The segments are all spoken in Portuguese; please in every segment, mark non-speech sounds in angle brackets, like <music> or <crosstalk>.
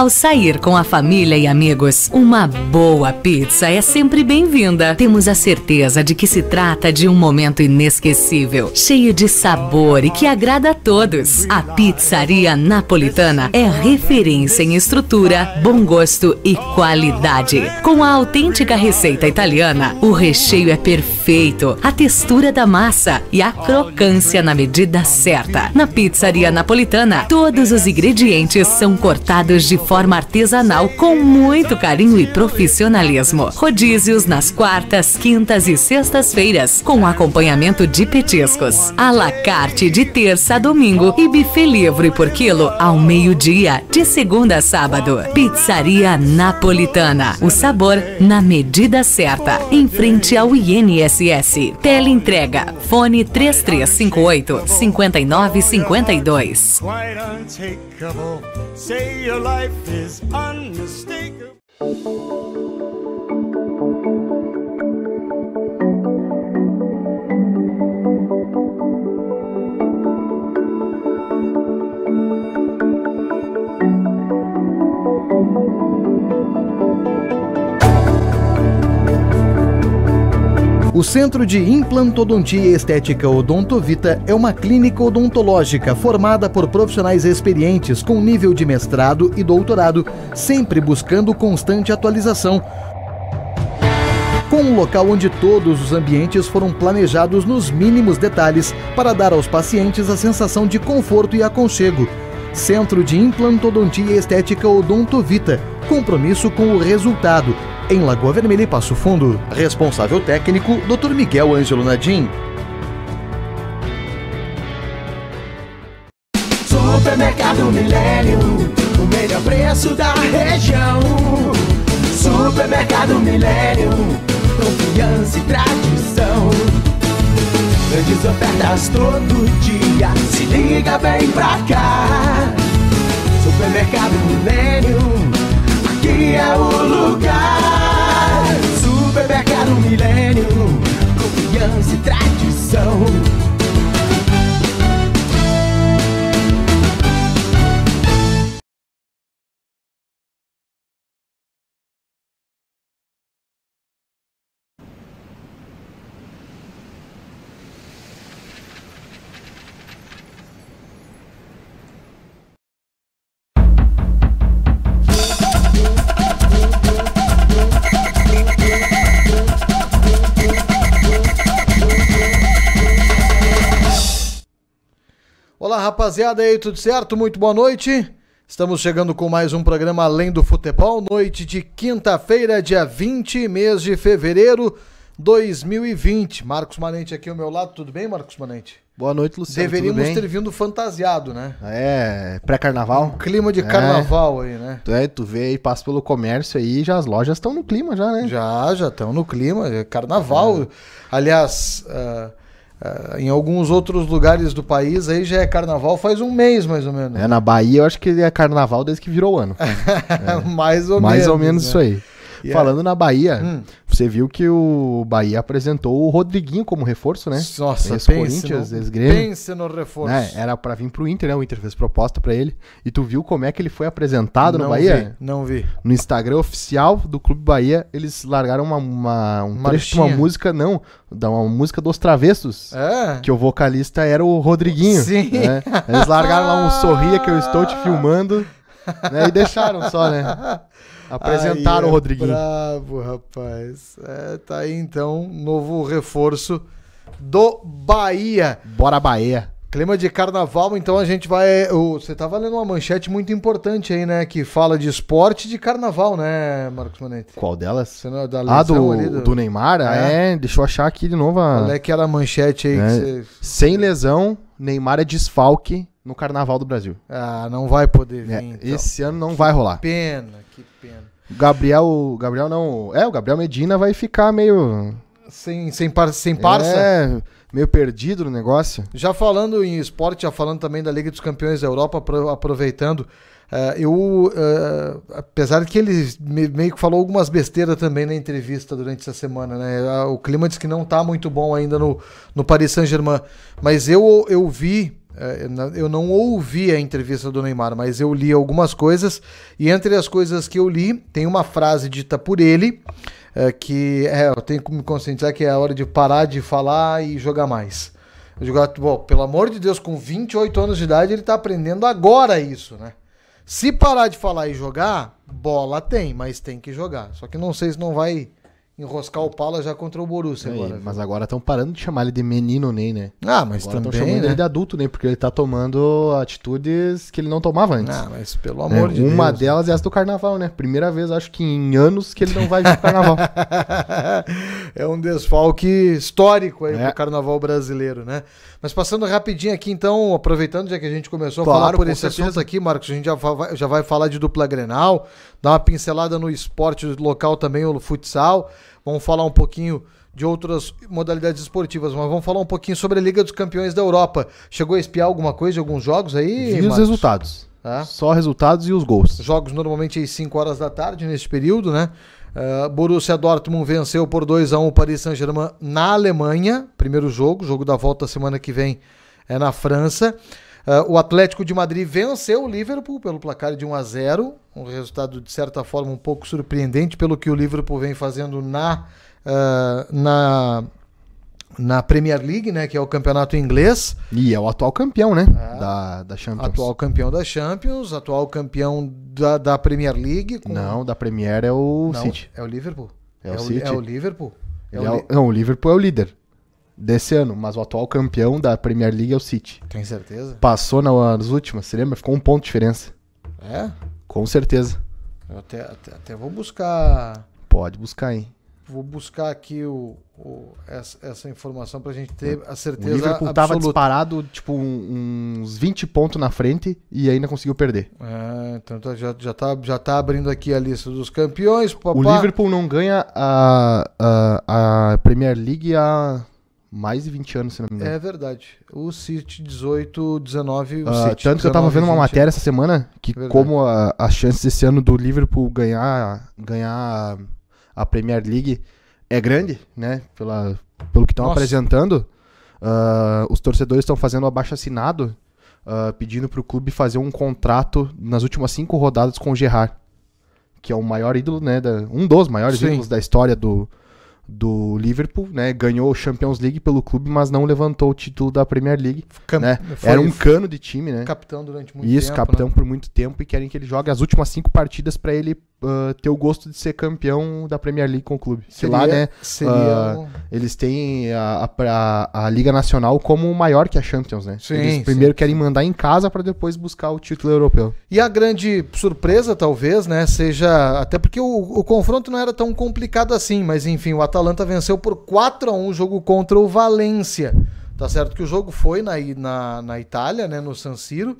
Ao sair com a família e amigos, uma boa pizza é sempre bem-vinda. Temos a certeza de que se trata de um momento inesquecível, cheio de sabor e que agrada a todos. A pizzaria napolitana é referência em estrutura, bom gosto e qualidade. Com a autêntica receita italiana, o recheio é perfeito, a textura da massa e a crocância na medida certa. Na pizzaria napolitana, todos os ingredientes são cortados de forma artesanal com muito carinho e profissionalismo. Rodízios nas quartas, quintas e sextas-feiras, com acompanhamento de petiscos. A la carte de terça a domingo e buffet livre por quilo ao meio-dia, de segunda a sábado. Pizzaria Napolitana. O sabor na medida certa. Em frente ao INSS. Tele entrega. Fone 3358 5952. Say your life is unmistakable. O Centro de Implantodontia Estética Odontovita é uma clínica odontológica formada por profissionais experientes com nível de mestrado e doutorado, sempre buscando constante atualização. Com um local onde todos os ambientes foram planejados nos mínimos detalhes para dar aos pacientes a sensação de conforto e aconchego. Centro de Implantodontia Estética Odonto Vita. Compromisso com o resultado. Em Lagoa Vermelha e Passo Fundo. Responsável técnico, Dr. Miguel Ângelo Nadim. Supermercado Milênio, o melhor preço da região. Supermercado Milênio, confiança e tradição. Grandes ofertas todo dia. Se liga, bem pra cá. Supermercado Milênio, aqui é o lugar. Supermercado Milênio, confiança e tradição rapaziada aí, tudo certo? Muito boa noite. Estamos chegando com mais um programa Além do Futebol, noite de quinta-feira, dia 20, mês de fevereiro 2020. Marcos Manente aqui ao meu lado, tudo bem, Marcos Manente? Boa noite, Luciano. Deveríamos ter vindo fantasiado, né? É, pré-carnaval. Um clima de é. carnaval é. aí, né? Tu, é, tu vê aí, passa pelo comércio aí, já as lojas estão no clima já, né? Já, já estão no clima, é carnaval. É. Aliás, uh, Uh, em alguns outros lugares do país aí já é carnaval faz um mês mais ou menos. É, na Bahia eu acho que é carnaval desde que virou ano. é. <laughs> mais ou mais menos. Mais ou menos né? isso aí. Yeah. Falando na Bahia, hum. você viu que o Bahia apresentou o Rodriguinho como reforço, né? Nossa, ex-Corinthians, ex-Grêmio. Pense no reforço. Né? Era para vir pro Inter, né? O Inter fez proposta para ele. E tu viu como é que ele foi apresentado não no Bahia? Vi, não vi. No Instagram oficial do Clube Bahia, eles largaram uma, uma um trecho de uma música, não, da uma música dos Travessos, é. que o vocalista era o Rodriguinho. Sim. Né? Eles largaram lá um <laughs> sorria que eu estou te filmando, né? E deixaram só, né? <laughs> Apresentaram aí o Rodriguinho. bravo, rapaz. É, tá aí então, novo reforço do Bahia. Bora Bahia. Clima de carnaval, então a gente vai. Você tava tá lendo uma manchete muito importante aí, né? Que fala de esporte e de carnaval, né, Marcos Manente? Qual delas? Não, é da ah, do, do... do, Neymar? É. é. deixa eu achar aqui de novo. A... Qual é que era a manchete aí? É. Sem lesão, Neymar é desfalque no Carnaval do Brasil. Ah, não vai poder é, vir. É, então. Esse ano não vai rolar. pena, que pena. Gabriel, Gabriel não, é, o Gabriel Medina vai ficar meio sem sem par, sem parça. É, meio perdido no negócio. Já falando em esporte, já falando também da Liga dos Campeões da Europa, aproveitando, Uh, eu, uh, apesar de que ele me, meio que falou algumas besteiras também na entrevista durante essa semana, né? O clima diz que não tá muito bom ainda no, no Paris Saint-Germain. Mas eu, eu vi é, eu não ouvi a entrevista do Neymar, mas eu li algumas coisas, e entre as coisas que eu li, tem uma frase dita por ele, é, que é, eu tenho que me conscientizar que é a hora de parar de falar e jogar mais. Ah, pelo amor de Deus, com 28 anos de idade, ele está aprendendo agora isso, né? Se parar de falar e jogar, bola tem, mas tem que jogar. Só que não sei se não vai enroscar o Paula já contra o Borussia é, agora. Mas viu? agora estão parando de chamar ele de menino Ney, né? Ah, mas agora também, chamando né? ele de adulto nem, porque ele tá tomando atitudes que ele não tomava antes. Ah, mas pelo é, amor é, de uma Deus. Uma delas é essa né? do carnaval, né? Primeira vez, acho que em anos que ele não vai pro carnaval. <laughs> é um desfalque histórico aí é. pro carnaval brasileiro, né? Mas passando rapidinho aqui, então, aproveitando já que a gente começou claro, a falar por esse certeza. assunto aqui, Marcos, a gente já vai, já vai falar de dupla Grenal, dar uma pincelada no esporte local também, o futsal. Vamos falar um pouquinho de outras modalidades esportivas, mas vamos falar um pouquinho sobre a Liga dos Campeões da Europa. Chegou a espiar alguma coisa, alguns jogos aí? E os resultados. Só resultados e os gols. Jogos normalmente às 5 horas da tarde nesse período, né? Uh, Borussia Dortmund venceu por 2 a 1 o Paris Saint-Germain na Alemanha, primeiro jogo, jogo da volta semana que vem é na França. Uh, o Atlético de Madrid venceu o Liverpool pelo placar de 1 a 0, um resultado de certa forma um pouco surpreendente pelo que o Liverpool vem fazendo na uh, na na Premier League, né, que é o campeonato inglês. E é o atual campeão, né, é. da, da Champions. Atual campeão da Champions, atual campeão da, da Premier League. Com... Não, da Premier é o Não, City. É o Liverpool. É, é o, City. É o Liverpool. É, é o, li... Não, o Liverpool é o líder desse ano, mas o atual campeão da Premier League é o City. Tem certeza? Passou nas últimas, você lembra? Ficou um ponto de diferença. É? Com certeza. Eu até, até, até vou buscar. Pode buscar, hein? Vou buscar aqui o, o essa, essa, informação pra gente ter a certeza. O Liverpool absoluta. tava disparado, tipo, um, uns 20 pontos na frente e ainda conseguiu perder. É, então tá, já, já, tá, já tá abrindo aqui a lista dos campeões. Papá. O Liverpool não ganha a, a, a Premier League há mais de 20 anos, se não me engano. É verdade. O City 18, 19, o uh, Tanto que eu tava vendo uma matéria essa semana que é verdade. como a, as chances desse ano do Liverpool ganhar, ganhar a Premier League é grande, né? Pela, pelo que estão apresentando, uh, os torcedores estão fazendo abaixo assinado, uh, pedindo o clube fazer um contrato nas últimas cinco rodadas com o Gerrard, que é o maior ídolo, né? Da, um dos maiores Sim. ídolos da história do, do Liverpool, né? Ganhou o Champions League pelo clube, mas não levantou o título da Premier League. Cam né? Era um cano de time, né? Capitão durante muito Isso, tempo. Isso, né? capitão né? por muito tempo e querem que ele jogue as últimas cinco partidas para ele uh, ter o gosto de ser campeão da Premier League com o clube. Se lá, né? Seria... Uh, eles têm a, a, a, Liga Nacional como maior que a Champions, né? Sim, eles primeiro sim, querem sim. mandar em casa para depois buscar o título europeu. E a grande surpresa, talvez, né? Seja. Até porque o, o confronto não era tão complicado assim, mas enfim, o Atalanta venceu por 4 a 1 o jogo contra o Valência. Tá certo que o jogo foi na, na, na Itália, né? No San Siro.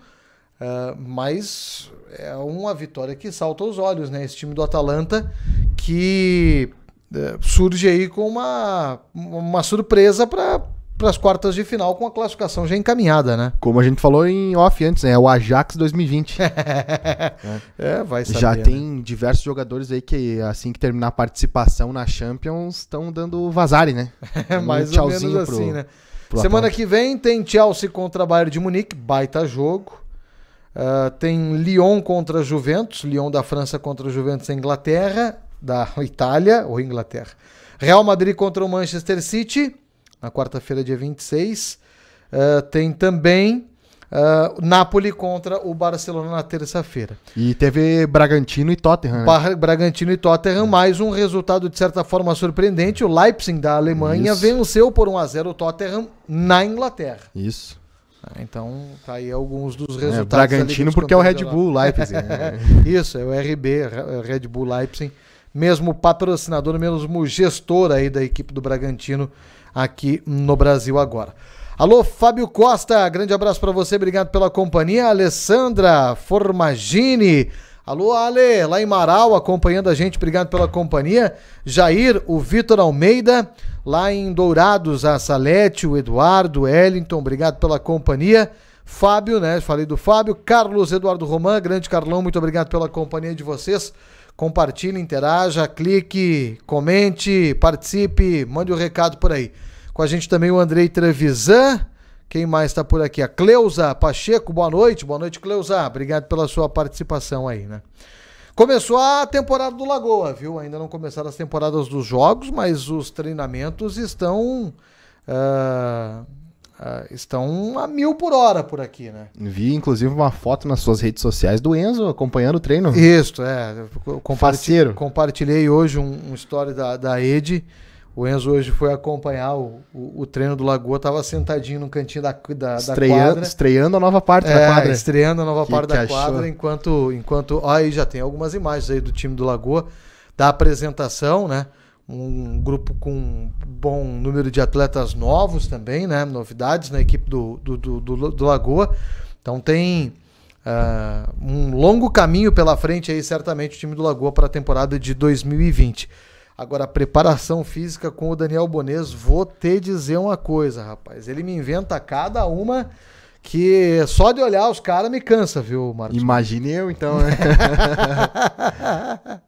Uh, mas é uma vitória que salta aos olhos, né? Esse time do Atalanta que uh, surge aí com uma, uma surpresa para para as quartas de final com a classificação já encaminhada, né? Como a gente falou em off antes, né? É o Ajax 2020. é. <laughs> é, vai saber, Já né? tem né? diversos jogadores aí que, assim que terminar a participação na Champions, estão dando vazare, né? <laughs> É, mais um ou menos assim, pro, assim, né? Semana Atalanta. que vem tem Chelsea contra Bayern de Munique, baita jogo. Ah, tem Lyon contra Juventus, Lyon da França contra Juventus da Inglaterra, da Itália ou Inglaterra. Real Madrid contra o Manchester City, na quarta-feira, dia 26. Uh, ah, tem também uh, Napoli contra o Barcelona na terça-feira. E teve Bragantino e Tottenham. Né? Bragantino e Tottenham, é. mais um resultado de certa forma surpreendente. O Leipzig da Alemanha Isso. venceu por 1 a 0 o Tottenham na Inglaterra. Isso. Né? Então, tá aí alguns dos é, resultados. É, Bragantino, né? <laughs> porque é, é o Red Bull Leipzig. Né? Isso, é o RB, Red Bull Leipzig. Mesmo patrocinador, mesmo gestor aí da equipe do Bragantino aqui no Brasil agora. Alô, Fábio Costa, grande abraço para você, obrigado pela companhia. Alessandra Formagini. Alô, Ale, lá em Marau, acompanhando a gente, obrigado pela companhia. Jair, o Vitor Almeida, lá em Dourados, a Salete, o Eduardo, Wellington, obrigado pela companhia. Fábio, né? Falei do Fábio. Carlos Eduardo Roman, grande Carlão, muito obrigado pela companhia de vocês. Compartilhe, interaja, clique, comente, participe, mande o um recado por aí. Com a gente também o Andrei Trevisan, quem mais está por aqui? A Cleusa Pacheco, boa noite. Boa noite, Cleusa. Obrigado pela sua participação aí, né? Começou a temporada do Lagoa, viu? Ainda não começaram as temporadas dos jogos, mas os treinamentos estão. Uh, uh, estão a mil por hora por aqui, né? Vi, inclusive, uma foto nas suas redes sociais do Enzo acompanhando o treino. Isso, é. Comparti parceiro. Compartilhei hoje um, um story da, da Ed. O Enzo hoje foi acompanhar o, o, o treino do Lagoa, estava sentadinho no cantinho da, da, estreando, da quadra. Estreando a nova parte é, da quadra. Estreando a nova que parte que da achou? quadra, enquanto. enquanto ó, aí já tem algumas imagens aí do time do Lagoa, da apresentação, né? Um grupo com um bom número de atletas novos também, né? Novidades na equipe do, do, do, do, do Lagoa. Então tem. Uh, um longo caminho pela frente aí, certamente, o time do Lagoa para a temporada de 2020. Agora, a preparação física com o Daniel Bones, vou te dizer uma coisa, rapaz. Ele me inventa cada uma que só de olhar os caras me cansa, viu, Marcos? Imagine eu, então, né? <laughs>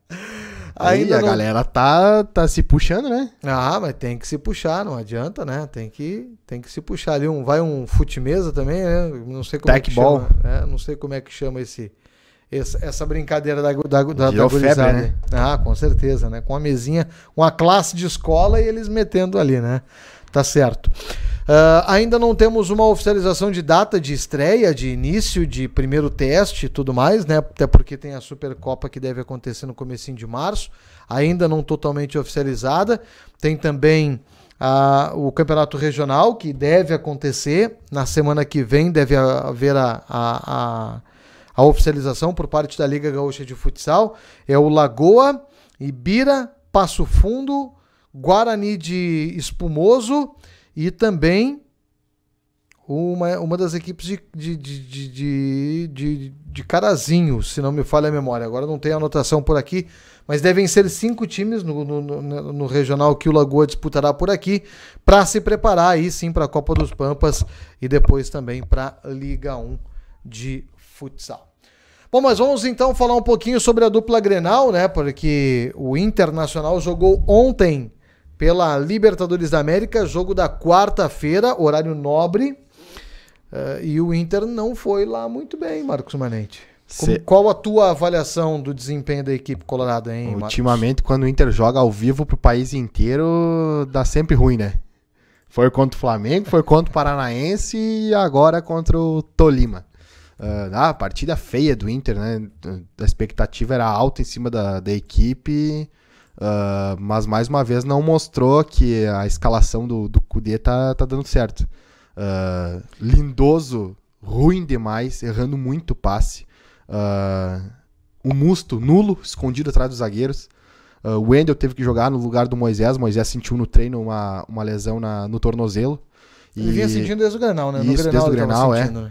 Aí, a não... galera tá, tá se puxando, né? Ah, mas tem que se puxar, não adianta, né? Tem que, tem que se puxar ali. Um, vai um fute mesa também, né? Não sei como Tech é que ball. chama. É, não sei como é que chama esse essa, essa brincadeira da, da, da, da gurizada. Né? Ah, com certeza, né? Com a mesinha, com a classe de escola e eles metendo ali, né? Tá certo. Uh, ainda não temos uma oficialização de data de estreia, de início, de primeiro teste e tudo mais, né? Até porque tem a Supercopa que deve acontecer no comecinho de março. Ainda não totalmente oficializada. Tem também uh, o Campeonato Regional, que deve acontecer. Na semana que vem deve haver a, a, a a oficialização por parte da Liga Gaúcha de Futsal é o Lagoa, Ibira, Passo Fundo, Guarani de Espumoso e também uma, uma das equipes de, de, de, de, de, de Carazinho, se não me falha a memória. Agora não tem anotação por aqui, mas devem ser cinco times no, no, no, no regional que o Lagoa disputará por aqui, para se preparar aí sim para a Copa dos Pampas e depois também para a Liga 1 de futsal. Bom, mas vamos então falar um pouquinho sobre a dupla Grenal, né? Porque o Internacional jogou ontem pela Libertadores da América, jogo da quarta-feira, horário nobre. Uh, e o Inter não foi lá muito bem, Marcos Manente. Como, qual a tua avaliação do desempenho da equipe colorada, hein, Marcos? Ultimamente, quando o Inter joga ao vivo pro país inteiro, dá sempre ruim, né? Foi contra o Flamengo, foi contra o Paranaense e agora contra o Tolima. Uh, ah, partida feia do Inter, né? A expectativa era alta em cima da, da equipe, uh, mas mais uma vez não mostrou que a escalação do, do Kudê tá, tá dando certo. Uh, lindoso, ruim demais, errando muito passe. o Musto, nulo, escondido atrás dos zagueiros. o Wendel teve que jogar no lugar do Moisés. Moisés sentiu no treino uma, uma lesão na, no tornozelo. Ele e... vinha sentindo né? desde o Grenal, né? No Grenal, desde o Grenal, é. Uh,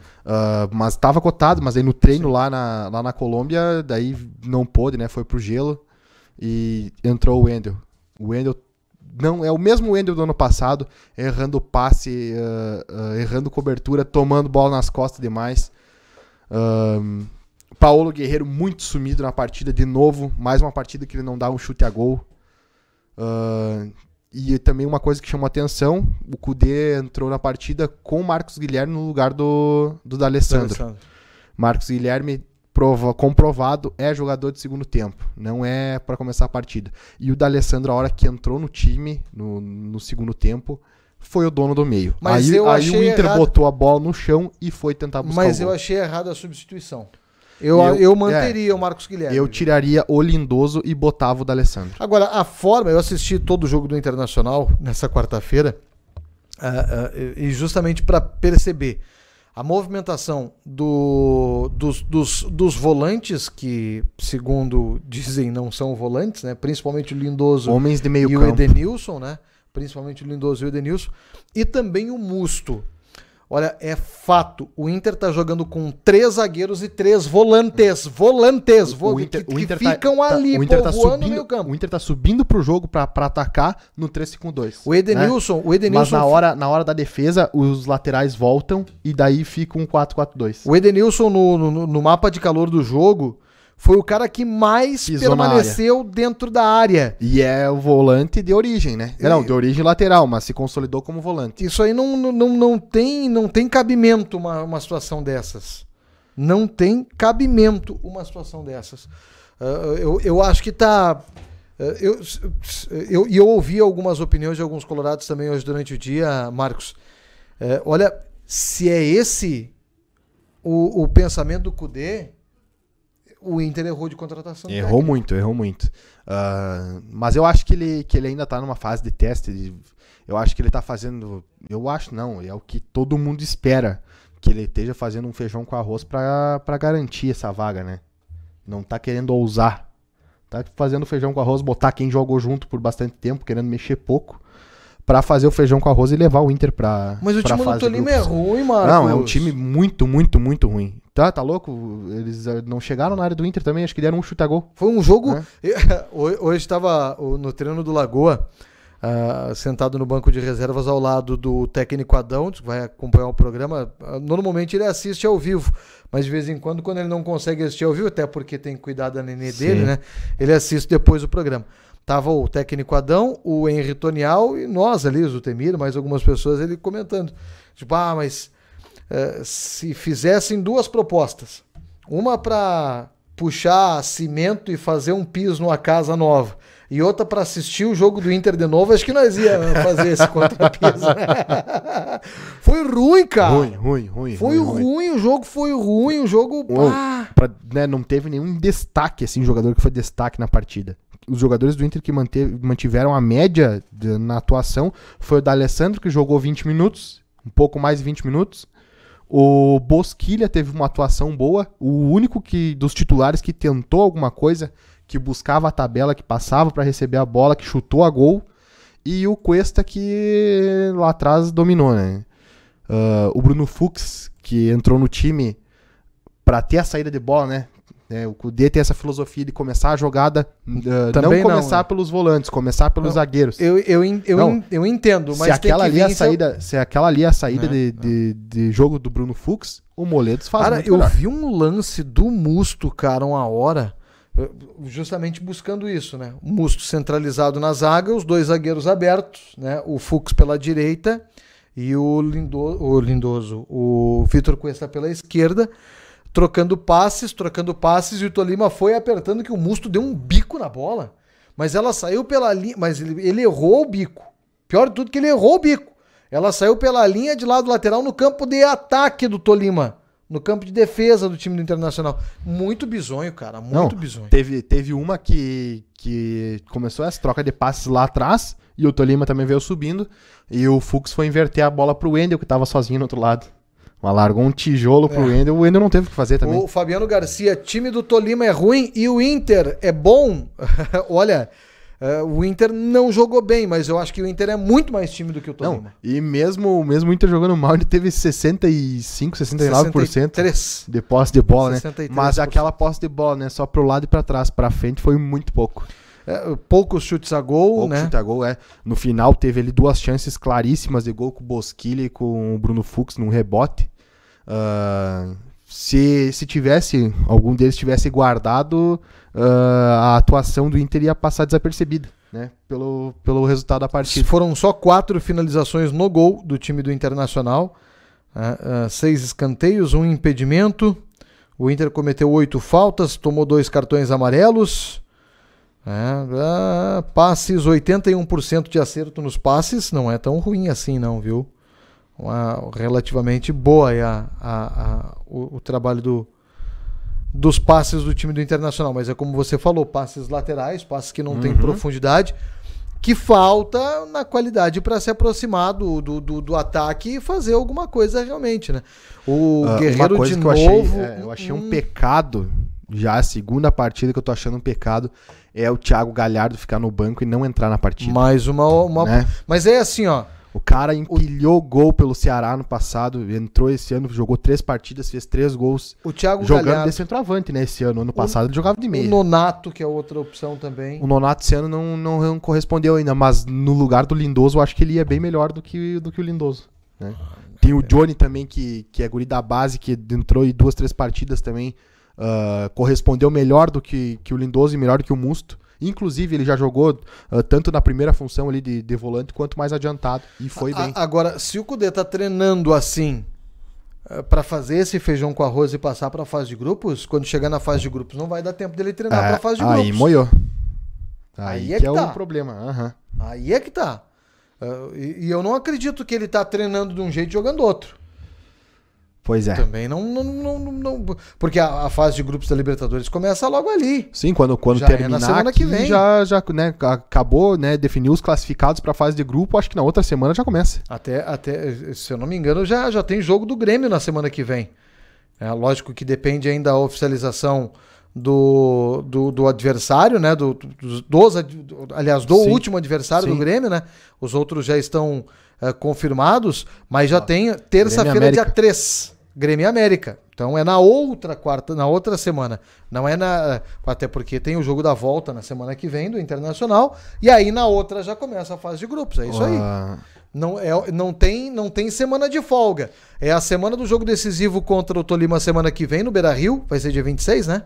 mas estava cotado, mas aí no treino lá na, lá na Colômbia, daí não pôde, né? Foi pro gelo e entrou o Wendel. O Wendel não é o mesmo Wendel do ano passado, errando passe, uh, uh, errando cobertura, tomando bola nas costas demais. Paulo Guerreiro muito sumido na partida de novo, mais uma partida que ele não dá um chute a gol. Uh, e também uma coisa que chamou atenção, o Kudê entrou na partida com o Marcos Guilherme no lugar do, do D'Alessandro. Marcos Guilherme prova, comprovado é jogador de segundo tempo, não é para começar a partida. E o D'Alessandro, a hora que entrou no time, no, no segundo tempo, foi o dono do meio. Mas aí, eu aí o Inter errado... botou a bola no chão e foi tentar buscar Mas eu achei errado a substituição. Eu, eu, eu, é. manteria é, o Marcos Guilherme. Eu tiraria o Lindoso e botava o D'Alessandro. Agora, a forma, eu assisti todo o jogo do Internacional nessa quarta-feira, uh, uh, e justamente para perceber a movimentação do, dos, dos, dos, volantes, que, segundo dizem, não são volantes, né? principalmente o Lindoso Homens de meio e campo. o Edenilson, né? principalmente o Lindoso e o Edenilson, e também o Musto. Olha, é fato. O Inter tá jogando com três zagueiros e três volantes. Volantes, vo o Inter, que, o Inter que tá, ficam tá, ali, tá, o Inter tá subindo, no meio campo. O Inter tá subindo pro jogo pra, pra atacar no 3-5-2. O Edenilson, né? o Edenilson. Mas na hora, na hora da defesa, os laterais voltam e daí fica um 4-4-2. O Edenilson, no, no, no mapa de calor do jogo, foi o cara que mais Pisou permaneceu dentro da área. E é o volante de origem, né? E... Não, de origem lateral, mas se consolidou como volante. Isso aí não, não, não, tem, não tem cabimento uma, uma situação dessas. Não tem cabimento uma situação dessas. Uh, eu, eu acho que tá. Ah, e eu, eu, eu ouvi algumas opiniões de alguns colorados também hoje durante o dia, Marcos. Eh, olha, se é esse o, o pensamento do Kudê, o Inter errou de contratação. Errou técnica. muito, errou muito. Uh, mas eu acho que ele, que ele ainda está numa fase de teste. De, eu acho que ele está fazendo. Eu acho não, é o que todo mundo espera. Que ele esteja fazendo um feijão com arroz para garantir essa vaga, né? Não está querendo ousar. Tá fazendo feijão com arroz, botar quem jogou junto por bastante tempo, querendo mexer pouco para fazer o feijão com arroz e levar o Inter pra. Mas o time do Tolima é ruim, mano. Não, é um time muito, muito, muito ruim. Tá, tá louco? Eles eh, não chegaram na área do Inter também, acho que deram um chuta gol. Foi um jogo. É. <laughs> Hoje estava no treino do Lagoa, uh, sentado no banco de reservas ao lado do técnico Adão, que vai acompanhar o programa. Ah, normalmente ele assiste ao vivo, mas de vez em quando, quando ele não consegue assistir ao vivo, até porque tem cuidado da nenê Sim. dele, né? Ele assiste depois do programa. Tava o técnico Adão, o Henri Tonial e nós ali, o Temir, mais algumas pessoas, ele comentando. Tipo, ah, mas eh, se fizessem duas propostas, uma para puxar cimento e fazer um piso numa casa nova, e outra para assistir o jogo do Inter de novo, acho que nós ia fazer esse <laughs> contrapiso. Né? <laughs> foi ruim, cara. Ruim, ruim, ruim. Foi ruim, ruim. o jogo foi ruim, o jogo. Pá. Pra, né, não teve nenhum destaque, assim, jogador que foi destaque na partida os jogadores do Inter que manteve, mantiveram a média de, na atuação foi o Alessandro que jogou 20 minutos, um pouco mais de 20 minutos. O Bosquilha teve uma atuação boa. O único que dos titulares que tentou alguma coisa, que buscava a tabela, que passava para receber a bola, que chutou a gol. E o Cuesta que lá atrás dominou, né? Uh, o Bruno Fux, que entrou no time para ter a saída de bola, né? É, o Kudê tem essa filosofia de começar a jogada, uh, não né? começar não, pelos volantes, começar pelos não, zagueiros. Eu, eu, eu, não, eu entendo, mas se aquela ali é a saída, se aquela ali é a saída é, de, tá. de, de, jogo do Bruno Fux, o Moledos faz Cara, eu melhor. vi um lance do Musto, cara, uma hora, justamente buscando isso, né? O Musto centralizado na zaga, os dois zagueiros abertos, né? O Fux pela direita e o, Lindo, o Lindoso, o Vitor Cuesta pela esquerda trocando passes, trocando passes, e o Tolima foi apertando que o Musto deu um bico na bola. Mas ela saiu pela linha. Mas ele, ele errou o bico. Pior de tudo que ele errou o bico. Ela saiu pela linha de lado lateral no campo de ataque do Tolima. No campo de defesa do time do Internacional. Muito bizonho, cara. Muito Não, bizonho. Teve, teve uma que, que começou essa troca de passes lá atrás. E o Tolima também veio subindo. E o Fux foi inverter a bola pro Wendel, que tava sozinho no outro lado. Mas largou um tijolo pro é. o Wendel não teve o que fazer também. O Fabiano Garcia, time do Tolima é ruim e o Inter é bom. <laughs> Olha, uh, o Inter não jogou bem, mas eu acho que o Inter é muito mais time do que o Tolima. Não, e mesmo, mesmo o Inter jogando mal, ele teve 65, 69% 63. de posse de bola, 63%. né? Mas aquela posse de bola, né? Só pro lado e para trás, para frente foi muito pouco. É, poucos chutes a gol, poucos né? chutes a gol, é. No final teve ali duas chances claríssimas de gol com o Bosquilha e com o Bruno Fux num rebote. Uh, se, se tivesse, algum deles tivesse guardado, uh, a atuação do Inter ia passar desapercebida. Né, pelo, pelo resultado da partida. Foram só quatro finalizações no gol do time do Internacional, uh, seis escanteios, um impedimento. O Inter cometeu oito faltas, tomou dois cartões amarelos. É, passes, 81% de acerto nos passes, não é tão ruim assim não, viu? uma relativamente boa a, a, a o, o, trabalho do, dos passes do time do Internacional. Mas é como você falou, passes laterais, passes que não uhum. têm profundidade, que falta na qualidade para se aproximar do, do, do, do, ataque e fazer alguma coisa realmente, né? O uh, Guerreiro uma coisa de que novo... Eu achei, é, eu achei um hum... pecado, já a segunda partida que eu tô achando um pecado, é o Thiago Galhardo ficar no banco e não entrar na partida. Mais uma... uma... Né? Mas é assim, ó... O cara empilhou o... gol pelo Ceará no passado, entrou esse ano, jogou três partidas, fez três gols. O Thiago jogando Galhardo. de centroavante, né? Esse ano, ano passado o... ele jogava de meio. O Nonato, que é outra opção também. O Nonato esse ano não, não, não, correspondeu ainda, mas no lugar do Lindoso, eu acho que ele é bem melhor do que, do que o Lindoso. Né? Tem o Johnny também, que, que é guri da base, que entrou em duas, três partidas também. Uh, correspondeu melhor do que, que o Lindoso e melhor do que o Musto. Inclusive, ele já jogou uh, tanto na primeira função ali de, de volante quanto mais adiantado. E foi a, bem. Agora, se o Cudê tá treinando assim eh, para fazer esse feijão com arroz e passar para a fase de grupos, quando chegar na fase de grupos, não vai dar tempo dele treinar é, para a fase de grupos. Aí moiou. Aí, aí é que, é tá. o problema. Uhum. Aí é que tá. Uh, e, e, eu não acredito que ele tá treinando de um jeito e jogando outro. Pois é. Também não. não, não, não porque a, a, fase de grupos da Libertadores começa logo ali. Sim, quando, quando já terminar. É na semana aqui, que vem. Já, já né, acabou, né? Definiu os classificados para a fase de grupo. Acho que na outra semana já começa. Até, até se eu não me engano, já, já tem jogo do Grêmio na semana que vem. É, lógico que depende ainda da oficialização do, do, do, adversário, né? Do, dos, dos, aliás, do sim, último adversário sim. do Grêmio, né? Os outros já estão eh, confirmados, mas já ah, tem terça-feira, dia 3. Grêmio América. Então é na outra quarta, na outra semana. Não é na. Até porque tem o jogo da volta na semana que vem do Internacional. E aí na outra já começa a fase de grupos. É isso aí. Não, é, não, tem, não tem semana de folga. É a semana do jogo decisivo contra o Tolima semana que vem no Beira Rio. Vai ser dia 26, né?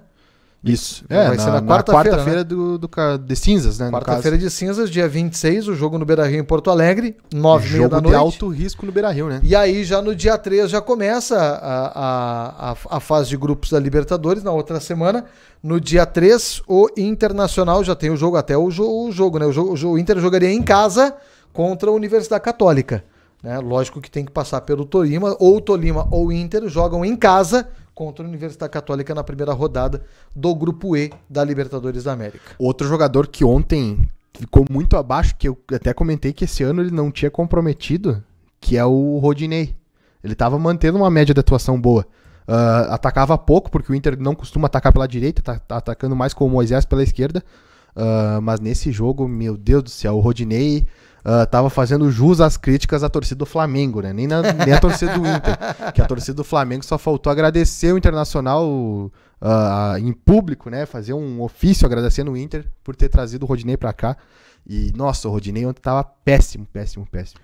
Isso. É, vai na, ser na, quarta-feira quarta né? do, do, de cinzas, né? Quarta-feira de cinzas, dia 26, o jogo no Beira Rio em Porto Alegre, 9 jogo da noite. de alto risco no Beira Rio, né? E aí já no dia 3 já começa a, a, a, a, fase de grupos da Libertadores, na outra semana. No dia 3, o Internacional já tem o jogo, até o, jo, o jogo, né? O, o Inter jogaria em casa contra a Universidade Católica. Né? Lógico que tem que passar pelo Tolima, ou Tolima ou Inter jogam em casa contra a Universidade Católica na primeira rodada do Grupo E da Libertadores da América. Outro jogador que ontem ficou muito abaixo, que eu até comentei que esse ano ele não tinha comprometido, que é o Rodinei. Ele estava mantendo uma média de atuação boa. Uh, atacava pouco, porque o Inter não costuma atacar pela direita, tá, tá atacando mais com o Moisés pela esquerda. Uh, mas nesse jogo, meu Deus do céu, o Rodinei uh, tava fazendo jus às críticas à torcida do Flamengo, né? Nem, na, nem a torcida do Inter. Que a torcida do Flamengo só faltou agradecer o Internacional uh, em público, né? Fazer um ofício agradecendo o Inter por ter trazido o Rodinei para cá. E, nossa, o Rodinei ontem tava péssimo, péssimo, péssimo.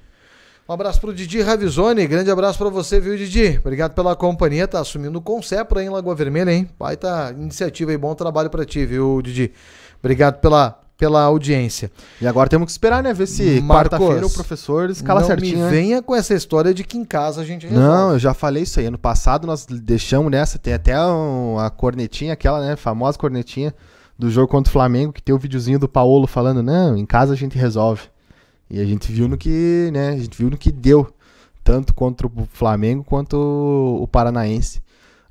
Um abraço pro Didi Ravizone, grande abraço para você, viu, Didi? Obrigado pela companhia, tá assumindo o Concepro aí em Lagoa Vermelha, hein? Pai, tá iniciativa e bom trabalho para ti, viu, Didi? Obrigado pela pela audiência. E agora temos que esperar, né? Ver se quarta-feira o professor escala não certinho. me venha né? com essa história de que em casa a gente resolve. Não, eu já falei isso aí. Ano passado nós deixamos nessa, tem até um, a cornetinha aquela, né? Famosa cornetinha do jogo contra o Flamengo, que tem o videozinho do Paulo falando, não, em casa a gente resolve. E a gente viu no que, né? A gente viu no que deu. Tanto contra o Flamengo quanto o Paranaense.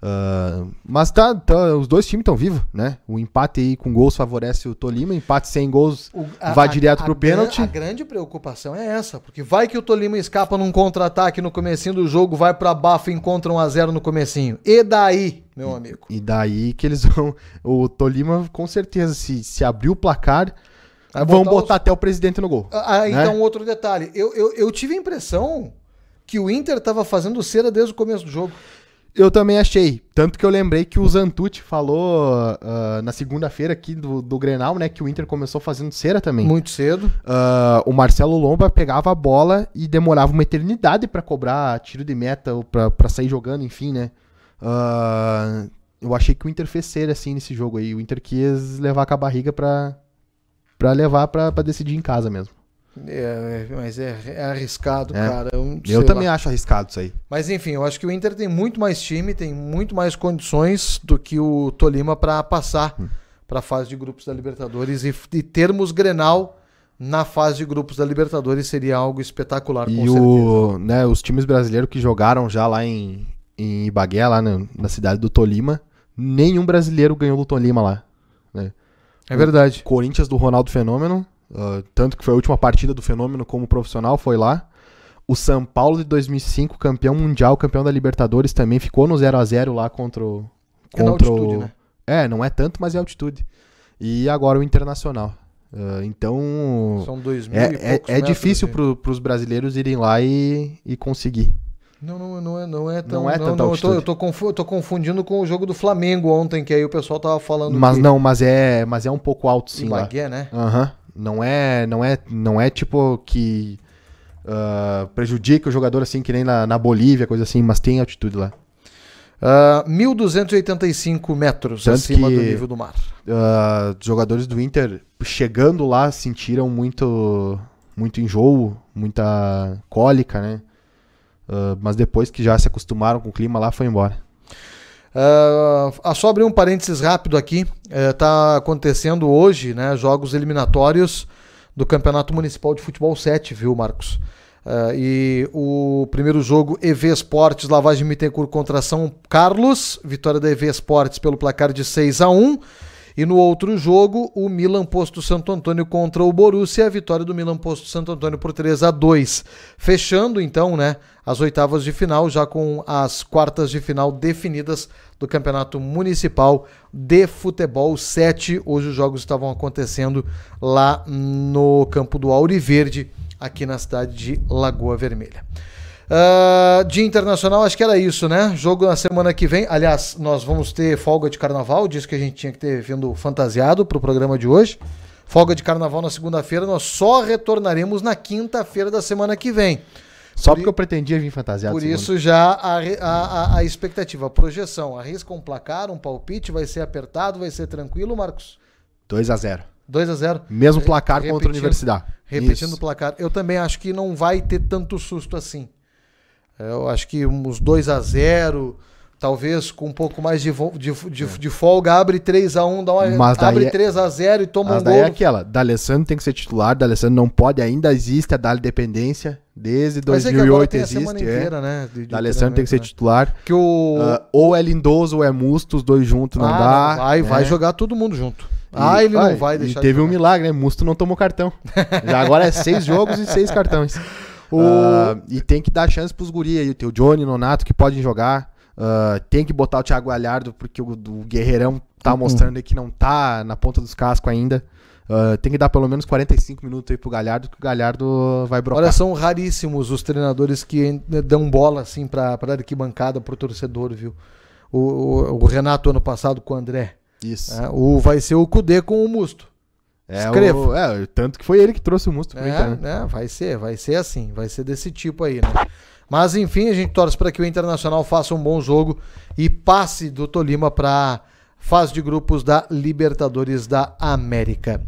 Uh, mas tá, tá, os dois times estão vivos, né? O empate aí com gols favorece o Tolima, empate sem gols o, vai a, direto a, pro pênalti. A grande preocupação é essa, porque vai que o Tolima escapa num contra-ataque no comecinho do jogo, vai pra Bafa e encontra um a zero no comecinho. E daí, meu amigo? E, daí que eles vão... O Tolima, com certeza, se, se abrir o placar, vão botar, os... até o presidente no gol. Ah, ah, né? então outro detalhe. Eu, eu, eu tive a impressão que o Inter estava fazendo cera desde o começo do jogo. Eu também achei. Tanto que eu lembrei que o Zantucci falou uh, na segunda-feira aqui do, do Grenal, né? Que o Inter começou fazendo cera também. Muito cedo. Uh, o Marcelo Lomba pegava a bola e demorava uma eternidade para cobrar tiro de meta ou pra, pra sair jogando, enfim, né? Uh, eu achei que o Inter fez cera, assim, nesse jogo aí. O Inter quis levar com a barriga pra, pra levar pra, pra decidir em casa mesmo. É, é, mas é, é, arriscado, é. cara. Eu, eu também acho arriscado isso aí. Mas enfim, eu acho que o Inter tem muito mais time, tem muito mais condições do que o Tolima para passar hum. para a fase de grupos da Libertadores e, e, termos Grenal na fase de grupos da Libertadores seria algo espetacular. E o, né, os times brasileiros que jogaram já lá em, em Ibagué, lá na, na cidade do Tolima, nenhum brasileiro ganhou do Tolima lá. Né? É verdade. O Corinthians do Ronaldo Fenômeno ah, tanto que foi a última partida do Fenômeno como profissional, foi lá. O São Paulo de 2005, campeão mundial, campeão da Libertadores, também ficou no 0 a 0 lá contra o. É contra é altitude, o... né? É, não é tanto, mas é altitude. E agora o Internacional. Uh, então. São dois mil É, é, é difícil né? para os brasileiros irem lá e, e conseguir. Não, não, não é, não é tão. Não é não, não, eu, tô, eu, tô eu, tô, confundindo com o jogo do Flamengo ontem, que aí o pessoal tava falando. Mas que... não, mas é, mas é um pouco alto sim. Ibagué, lá. né? Aham. Uhum. Não é, não é, não é tipo que uh, prejudica o jogador assim, que nem na, na Bolívia, coisa assim, mas tem altitude lá. Uh, ah, 1.285 metros Tanto acima que, do nível do mar. Uh, jogadores do Inter chegando lá sentiram muito, muito enjoo, muita cólica, né? Uh, mas depois que já se acostumaram com o clima lá, foi embora. Uh, só abrir um parênteses rápido aqui. Está é, uh, acontecendo hoje, né? Jogos eliminatórios do Campeonato Municipal de Futebol 7, viu, Marcos? Uh, e o primeiro jogo EV Esportes, Lavagem Mittencourt contra São Carlos, vitória da EV Esportes pelo placar de 6 a 1 e no outro jogo, o Milan Posto Santo Antônio contra o Borussia, a vitória do Milan Posto Santo Antônio por 3 a 2, fechando então, né, as oitavas de final já com as quartas de final definidas do Campeonato Municipal de Futebol 7. Hoje os jogos estavam acontecendo lá no campo do Auriverde, aqui na cidade de Lagoa Vermelha. Uh, dia Internacional, acho que era isso, né? Jogo na semana que vem. Aliás, nós vamos ter folga de carnaval, disse que a gente tinha que ter vindo fantasiado para o programa de hoje. Folga de carnaval na segunda-feira, nós só retornaremos na quinta-feira da semana que vem. Só por porque eu pretendia vir fantasiado. Por isso já a, a, a, expectativa, a projeção. Arrisca um placar, um palpite, vai ser apertado, vai ser tranquilo, Marcos? 2 a 0 2 a 0 Mesmo placar Re contra a Universidade. Repetindo o placar. Eu também acho que não vai ter tanto susto assim. É, eu acho que uns 2 a 0 talvez com um pouco mais de, de, de, é. de folga, abre 3x1, dá uma, mas abre é... 3x0 e toma mas um é gol. é aquela, D'Alessandro tem que ser titular, D'Alessandro não pode, ainda existe a Dali dependência, desde 2008 é existe. Inteira, é. né, D'Alessandro tem que ser né? titular. Que o... Uh, ou é Lindoso ou é Musto, os dois juntos não ah, dá. Não vai, é. vai jogar todo mundo junto. ah, ele vai, não vai deixar. E teve de um milagre, né? Musto não tomou cartão. <laughs> Já agora é seis jogos e seis cartões. O... Uh, e tem que dar chance pros guria aí, o Johnny, Nonato, que podem jogar. Uh, tem que botar o Thiago Galhardo, porque o Guerreirão tá uhum. mostrando que não tá na ponta dos cascos ainda. Uh, tem que dar pelo menos 45 minutos aí pro Galhardo, que o Galhardo vai brocar. Olha, são raríssimos os treinadores que né, dão bola assim pra, pra arquibancada, pro torcedor, viu? O, o, o Renato ano passado com o André. Isso. É, o, vai ser o Cudê com o Musto. É Escreva. O, é, tanto que foi ele que trouxe o Musto pro é, Inter, né? É, vai ser, vai ser assim, vai ser desse tipo aí, né? Mas enfim, a gente torce para que o Internacional faça um bom jogo e passe do Tolima para fase de grupos da Libertadores da América.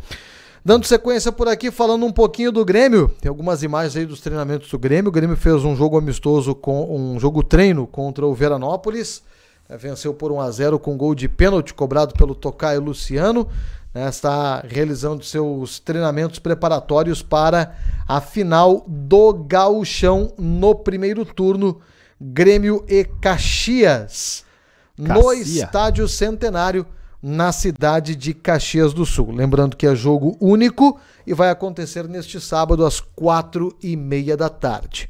Dando sequência por aqui, falando um pouquinho do Grêmio, tem algumas imagens aí dos treinamentos do Grêmio. O Grêmio fez um jogo amistoso com um jogo treino contra o Veranópolis. É, venceu por 1 a 0 com gol de pênalti cobrado pelo Tocaio Luciano. Né, está realizando seus treinamentos preparatórios para a final do Gauchão no primeiro turno, Grêmio e Caxias, no Estádio Centenário, na cidade de Caxias do Sul. Lembrando que é jogo único e vai acontecer neste sábado às quatro e meia da tarde.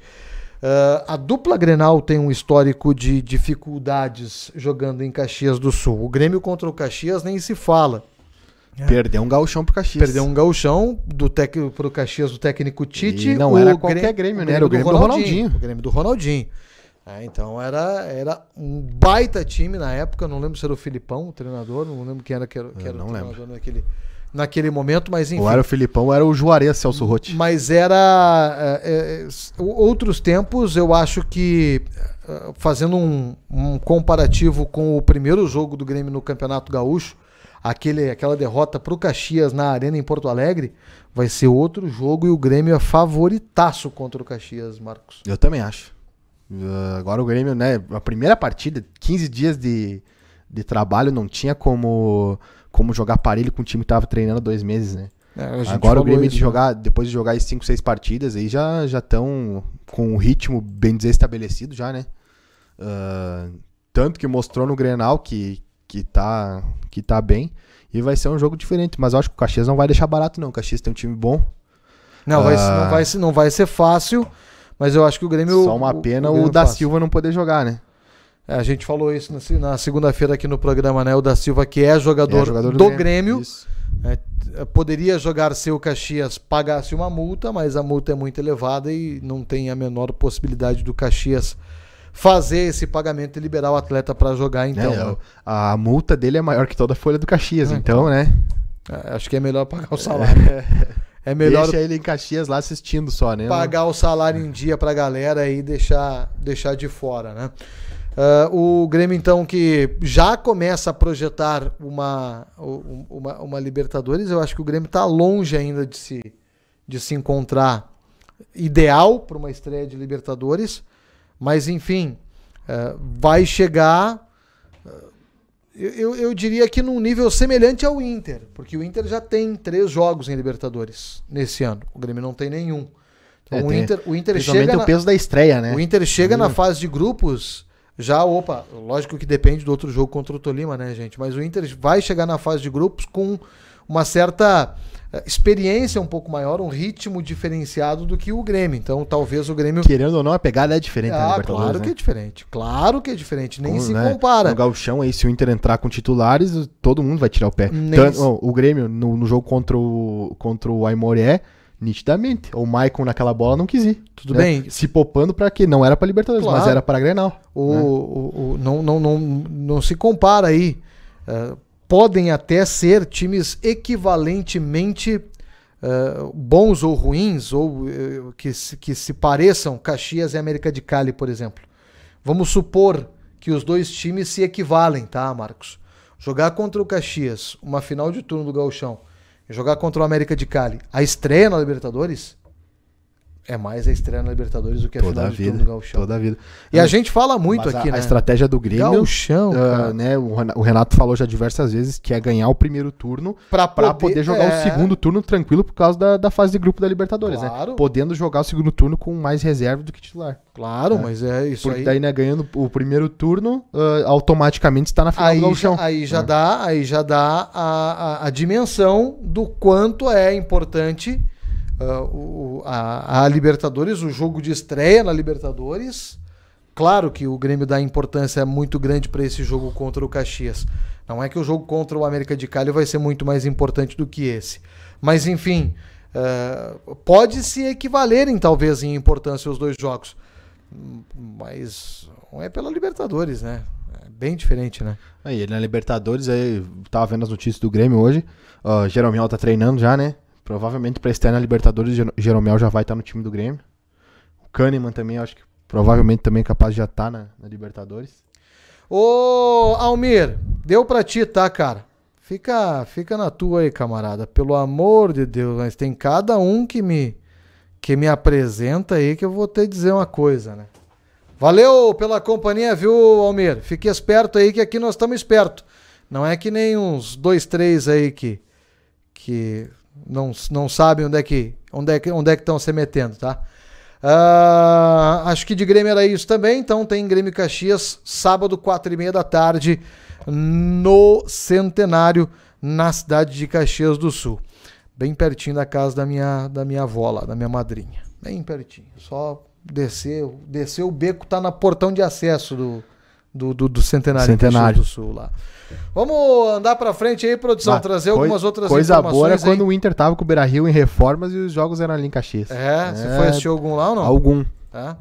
Uh, a dupla Grenal tem um histórico de dificuldades jogando em Caxias do Sul. O Grêmio contra o Caxias nem se fala. É. Perdeu um gauchão pro Caxias. Perdeu um gauchão do tec... pro Caxias do técnico Tite. E não era qualquer Grêmio, né? Era o Grêmio do, do Ronaldinho. Ronaldinho. O Grêmio do Ronaldinho. É, então era, era um baita time na época. Não lembro se era o Filipão, o treinador. Não lembro quem era que era, que era não o treinador lembro. naquele naquele momento, mas enfim. Ou era o Filipão, era o Juarez Celso Rotti. Mas era. É, é, é outros tempos, eu acho que. É, fazendo um, um, comparativo com o primeiro jogo do Grêmio no Campeonato Gaúcho, aquele, aquela derrota para o Caxias na Arena em Porto Alegre, vai ser outro jogo e o Grêmio é favoritaço contra o Caxias, Marcos. Eu também acho. Ah, agora o Grêmio, né? A primeira partida, 15 dias de, de trabalho, não tinha como como jogar parelho com o time que tava treinando há dois meses, né? É, Agora o Grêmio isso, de né? jogar, né? depois de jogar 5, 6 partidas, aí já estão com um ritmo bem dizer estabelecido já, né? Uh, tanto que mostrou no Grenal que, que, tá, que tá bem. E vai ser um jogo diferente, mas eu acho que o Caxias não vai deixar barato, não. O Caxias tem um time bom. Não, uh, vai, ah. não, vai, não vai ser fácil, mas eu acho que o Grêmio. Só uma pena o, o, o da fácil. Silva não poder jogar, né? É, a gente falou isso na segunda-feira aqui no programa, né? O da Silva, que é jogador, é, jogador do, do, Grêmio. Grêmio é, poderia jogar se o Caxias pagasse uma multa, mas a multa é muito elevada e não tem a menor possibilidade do Caxias fazer esse pagamento e liberar o atleta para jogar, é, então. É, né? A multa dele é maior que toda a folha do Caxias, é, então, então, né? Acho que é melhor pagar o salário. <laughs> É melhor. deixar ele em Caxias lá assistindo só, né? Pagar o salário em dia pra galera e deixar, deixar de fora, né? Uh, o Grêmio, então, que já começa a projetar uma, uma, uma Libertadores, eu acho que o Grêmio está longe ainda de se, de se encontrar ideal para uma estreia de Libertadores, mas enfim, uh, vai chegar. Ah, eu, eu diria que num nível semelhante ao Inter, porque o Inter já tem três jogos em Libertadores nesse ano, o Grêmio não tem nenhum. Então, é, o, Inter, o Inter chega. Na, o peso da estreia, né? O Inter chega na uhum. fase de grupos já, opa, lógico que depende do outro jogo contra o Tolima, né, gente? Mas o Inter vai chegar na fase de grupos com uma certa eh, experiência um pouco maior, um ritmo diferenciado do que o Grêmio. Então, talvez o Grêmio. Querendo ou não, a pegada é diferente. Ah, né, claro que né? é diferente. Claro que é diferente. Nem com, se né? compara. No Galchão, aí, se o Inter entrar com titulares, todo mundo vai tirar o pé. Tanto, o Grêmio, no, no, jogo contra o, contra o Aimoré. Nitidamente. O Maicon naquela bola não quis ir. Tudo né? bem. Se poupando para quê? Não era para Libertadores, claro. mas era para Grenal. O, né? o, o, não, não, não, não se compara aí. Uh, podem até ser times equivalentemente uh, bons ou ruins, ou uh, que, se, que se pareçam, Caxias e América de Cali, por exemplo. Vamos supor que os dois times se equivalem, tá, Marcos? Jogar contra o Caxias, uma final de turno do Gauchão jogar contra o América de Cali, a estreia na Libertadores, é mais a estreia na Libertadores do que a toda final a vida, do Toda a vida. E a gente fala muito aqui, a, né? A estratégia do Grêmio, Gauchão, uh, né? O Renato falou já diversas vezes que é ganhar o primeiro turno para poder, poder, jogar é... o segundo turno tranquilo por causa da, da fase de grupo da Libertadores, né? claro. né? Podendo jogar o segundo turno com mais reserva do que titular. Claro, é. mas é isso Porque aí. daí, né, ganhando o primeiro turno, uh, automaticamente está na final aí do Já, aí já é. dá, aí já dá a, a, a dimensão do quanto é importante Uh, o, a, a, Libertadores, o jogo de estreia na Libertadores. Claro que o Grêmio dá importância muito grande para esse jogo contra o Caxias. Não é que o jogo contra o América de Cali vai ser muito mais importante do que esse. Mas, enfim, uh, pode se equivalerem, talvez, em importância os dois jogos. Mas não é pela Libertadores, né? É bem diferente, né? Aí, na Libertadores, aí, tava vendo as notícias do Grêmio hoje. Uh, Jeromel tá treinando já, né? Provavelmente para na Libertadores, Jeromel já vai estar tá no time do Grêmio. O Kahneman também, acho que provavelmente também é capaz de já estar tá na, na Libertadores. Ô, Almir, deu para ti, tá, cara? Fica, fica na tua aí, camarada. Pelo amor de Deus, mas tem cada um que me que me apresenta aí que eu vou ter que dizer uma coisa, né? Valeu pela companhia, viu, Almir? Fique esperto aí que aqui nós estamos esperto. Não é que nem uns dois, três aí que que não, não sabem onde é que onde é que onde é que estão se metendo, tá? Uh, acho que de Grêmio era isso também. Então tem Grêmio Caxias sábado quatro e meia da tarde no Centenário na cidade de Caxias do Sul, bem pertinho da casa da minha da minha avó lá, da minha madrinha, bem pertinho. Só descer descer o beco tá na portão de acesso do do, do, do Centenário, Centenário. do Sul lá. Vamos andar para frente aí, produção, ah, trazer algumas outras coisa informações. Coisa boa é quando o Inter tava com o Beira-Rio em reformas e os jogos eram ali em Caxias. É, é, você foi assistir é, algum lá ou não? Algum. Tá.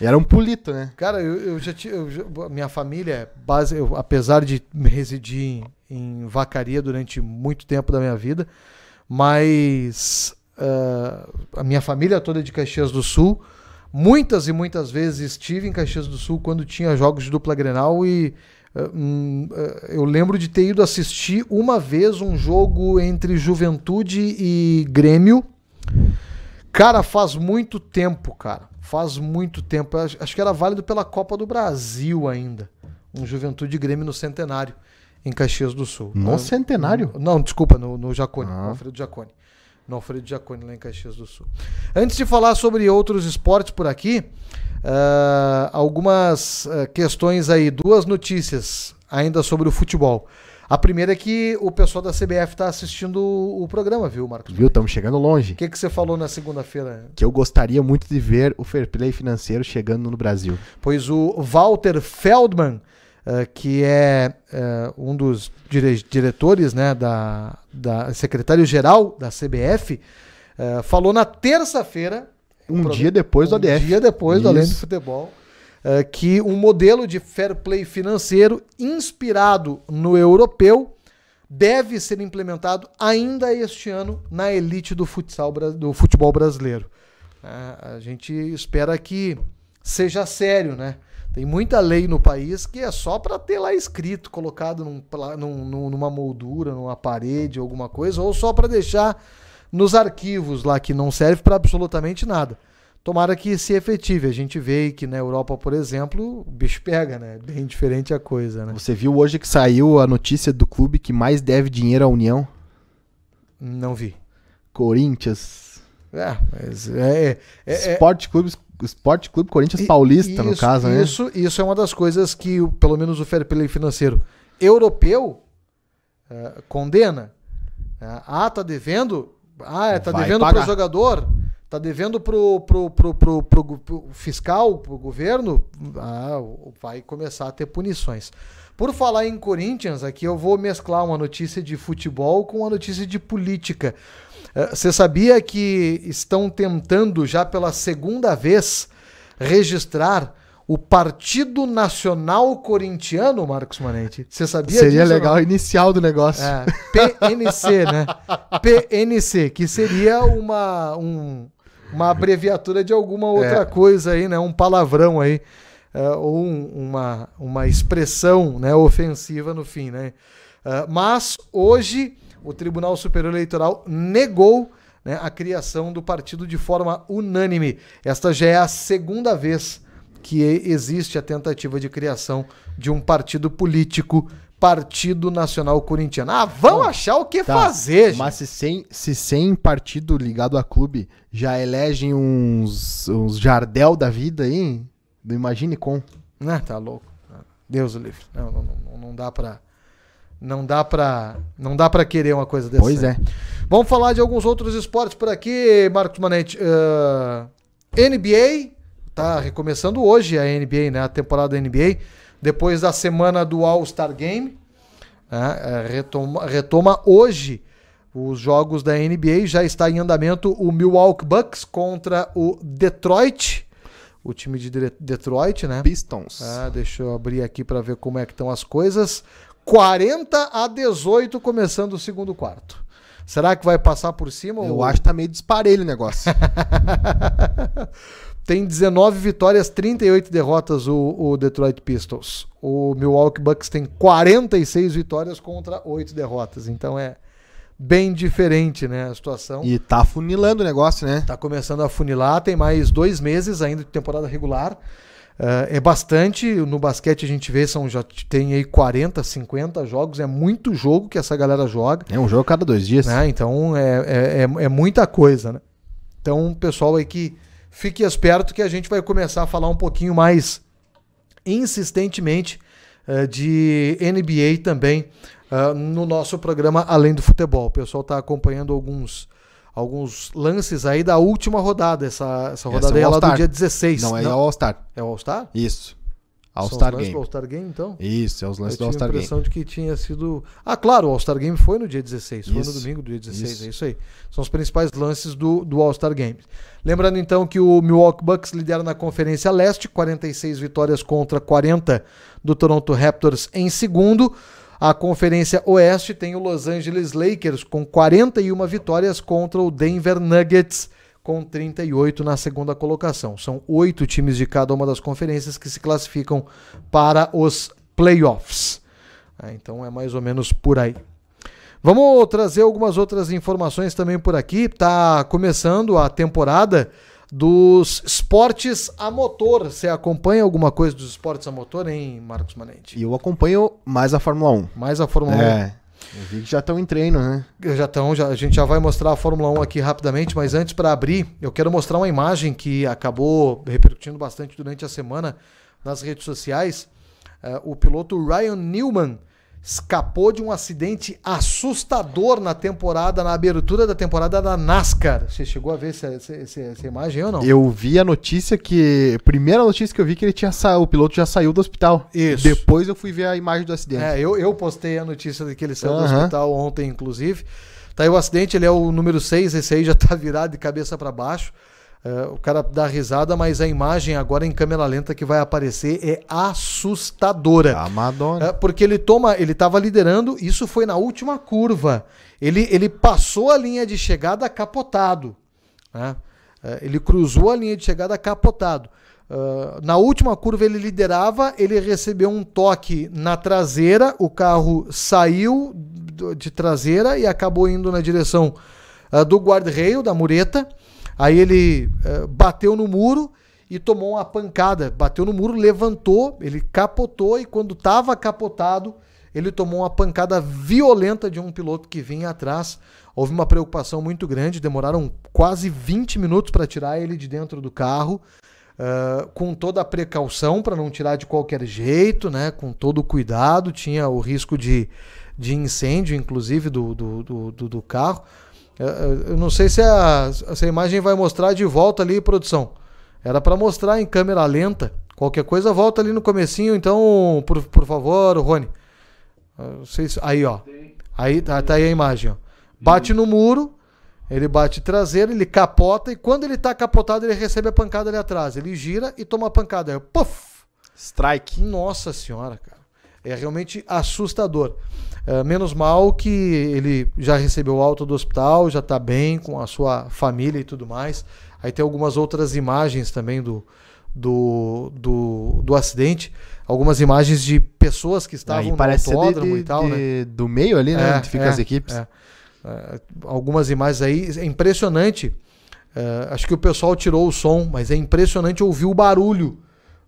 Era um pulito, né? Cara, eu, eu já tinha. minha família, base, eu, apesar de residir em, em Vacaria durante muito tempo da minha vida, mas uh, a minha família toda é de Caxias do Sul, Muitas e muitas vezes estive em Caxias do Sul quando tinha jogos de dupla Grenal e eh, hum, eh, eu lembro de ter ido assistir uma vez um jogo entre Juventude e Grêmio. Cara, faz muito tempo, cara. Faz muito tempo. Acho que era válido pela Copa do Brasil ainda. Um Juventude Grêmio no centenário, em Caxias do Sul. No centenário? Não, desculpa, no, no Jacone, ah. no Alfredo Jacone no Alfredo Jaconi, lá em Caxias do Sul. Antes de falar sobre outros esportes por aqui, uh, algumas uh, questões aí, duas notícias ainda sobre o futebol. A primeira é que o pessoal da CBF está assistindo o programa, viu, Marcos? Viu, estamos chegando longe. O que, que você falou na segunda-feira? Que eu gostaria muito de ver o fair play financeiro chegando no Brasil. Pois o Walter Feldman, eh, que é uh, um dos dire diretores né, da, da secretário-geral da CBF, uh, eh, falou na terça-feira. Um, dia depois do ADF. Um dia depois Isso. do Além do Futebol. que um modelo de fair play financeiro inspirado no europeu deve ser implementado ainda este ano na elite do, futsal, do futebol brasileiro. a gente espera que seja sério, né? Tem muita lei no país que é só para ter lá escrito, colocado num, num, numa moldura, numa parede, alguma coisa, ou só para deixar nos arquivos lá, que não serve para absolutamente nada. Tomara que se efetive. A gente vê que na Europa, por exemplo, o bicho pega, né? <laughs> Bem diferente a coisa, né? Você viu hoje que saiu a notícia do clube que mais deve dinheiro à União? Não vi. Corinthians. É, mas é, é, é Esporte Clubes Esporte Clube Corinthians Paulista, isso, no caso, né? Isso, isso é uma das coisas que, pelo menos, o fair play financeiro europeu uh, condena. Uh, ah, tá devendo? Ah, é, tá Vai devendo pagar. pro jogador? Tá devendo pro, pro, pro, pro, pro, pro fiscal, pro governo? Ah, vai começar a ter punições. Por falar em Corinthians, aqui eu vou mesclar uma notícia de futebol com uma notícia de política. Eh, você sabia que estão tentando já pela segunda vez registrar o Partido Nacional Corintiano, Marcos Manente? Você sabia Seria disso, legal o inicial do negócio. É, PNC, né? PNC, que seria uma, um, uma abreviatura de alguma outra é. coisa aí, né? Um palavrão aí. Uh, ou um, uma, uma expressão né, ofensiva no fim, né? Uh, mas hoje o Tribunal Superior Eleitoral negou né, a criação do partido de forma unânime. Esta já é a segunda vez que existe a tentativa de criação de um partido político Partido Nacional Corintiano. Ah, vão Bom, achar o que tá, fazer, gente. Mas se sem, se sem partido ligado a clube já elegem uns, uns Jardel da vida aí, do Imagine Com. Ah, tá louco. Deus o livre. Não, não, não, não dá pra. Não dá para não dá para querer uma coisa dessa. Pois é. Vamos falar de alguns outros esportes por aqui, Marcos Manente. Uh, ah, NBA tá recomeçando hoje a NBA, né? A temporada da NBA depois da semana do All Star Game, ah, é, retoma, retoma hoje os jogos da NBA. Já está em andamento o Milwaukee Bucks contra o Detroit o time de Detroit, né? Pistons. Ah, deixa eu abrir aqui para ver como é que estão as coisas. 40 a 18 começando o segundo quarto. Será que vai passar por cima? Eu ou... acho que tá meio disparelho o negócio. <laughs> Tem 19 vitórias, 38 derrotas o, o, Detroit Pistons. O Milwaukee Bucks tem 46 vitórias contra 8 derrotas. Então é bem diferente, né, a situação. E tá funilando o negócio, né? Tá começando a funilar, tem mais dois meses ainda de temporada regular. Uh, é bastante, no basquete a gente vê, são, já tem aí 40, 50 jogos, é muito jogo que essa galera joga. É um jogo cada dois dias. Né? Então é, é, é, é muita coisa, né? Então, pessoal aí que fique esperto que a gente vai começar a falar um pouquinho mais insistentemente uh, de NBA também uh, no nosso programa Além do Futebol. O pessoal está acompanhando alguns alguns lances aí da última rodada. Essa, essa rodada essa é, é lá do dia 16. Não, é o All-Star. É o All-Star? Isso. All-Star Game. All-Star Game, então? Isso, é os lances do All-Star Game. Eu tive a impressão de que tinha sido... Ah, claro, o All-Star Game foi no dia 16. Foi no domingo do dia 16, é isso. é isso aí. São os principais lances do, do All-Star Game. Lembrando, então, que o Milwaukee Bucks lidera na Conferência Leste, 46 vitórias contra 40 do Toronto Raptors em segundo. A Conferência Oeste tem o Los Angeles Lakers com 41 vitórias contra o Denver Nuggets com 38 na segunda colocação. São oito times de cada uma das conferências que se classificam para os playoffs. É, então é mais ou menos por aí. Vamos trazer algumas outras informações também por aqui. Tá começando a temporada dos esportes a motor. Você acompanha alguma coisa dos esportes a motor, hein, Marcos Manente? eu acompanho mais a Fórmula 1. Mais a Fórmula é. 1. Eu vi que já estão em treino, né? Já estão, já, a gente já vai mostrar a Fórmula 1 aqui rapidamente, mas antes para abrir, eu quero mostrar uma imagem que acabou repercutindo bastante durante a semana nas redes sociais. Uh, o piloto Ryan Newman, escapou de um acidente assustador na temporada, na abertura da temporada da NASCAR. Você chegou a ver essa, essa, essa imagem ou não? Eu vi a notícia que. Primeira notícia que eu vi é que ele tinha sa... o piloto já saiu do hospital. Isso. Depois eu fui ver a imagem do acidente. É, eu, eu postei a notícia de que ele saiu uhum. do hospital ontem, inclusive. Tá aí o acidente, ele é o número 6, esse aí já tá virado de cabeça para baixo. Eh, o cara dá risada, mas a imagem agora em câmera lenta que vai aparecer é assustadora. A Madonna. Eh, porque ele toma, ele estava liderando, isso foi na última curva. Ele, ele passou a linha de chegada capotado. Né? Eh, ele cruzou a linha de chegada capotado. na última curva ele liderava, ele recebeu um toque na traseira, o carro saiu de traseira e acabou indo na direção do rail da mureta Aí ele uh, bateu no muro e tomou uma pancada. Bateu no muro, levantou, ele capotou e quando estava capotado, ele tomou uma pancada violenta de um piloto que vinha atrás. Houve uma preocupação muito grande, demoraram quase 20 minutos para tirar ele de dentro do carro. Uh, com toda a precaução para não tirar de qualquer jeito, né? com todo o cuidado, tinha o risco de, de incêndio, inclusive, do, do, do, do carro. É, é, eu não sei se a, se a imagem vai mostrar de volta ali, produção. Era para mostrar em câmera lenta. Qualquer coisa, volta ali no comecinho, então, por, por favor, Rony. Se, aí, ó. Aí tá, tá aí a imagem, ó. Bate hum. no muro, ele bate traseiro, ele capota, e quando ele tá capotado, ele recebe a pancada ali atrás. Ele gira e toma a pancada. Aí, puff! Strike. Nossa senhora, cara. É realmente assustador. Ah, menos mal que ele já recebeu alta do hospital, já está bem com a sua família e tudo mais. Aí tem algumas outras imagens também do, do, do, do acidente. Algumas imagens de pessoas que estavam Aí no parece de, e tal, de, né? Do meio ali, né? É, Onde fica é, as equipes. É. Uh, algumas imagens aí. É impressionante. Uh, acho que o pessoal tirou o som, mas é impressionante ouvir o barulho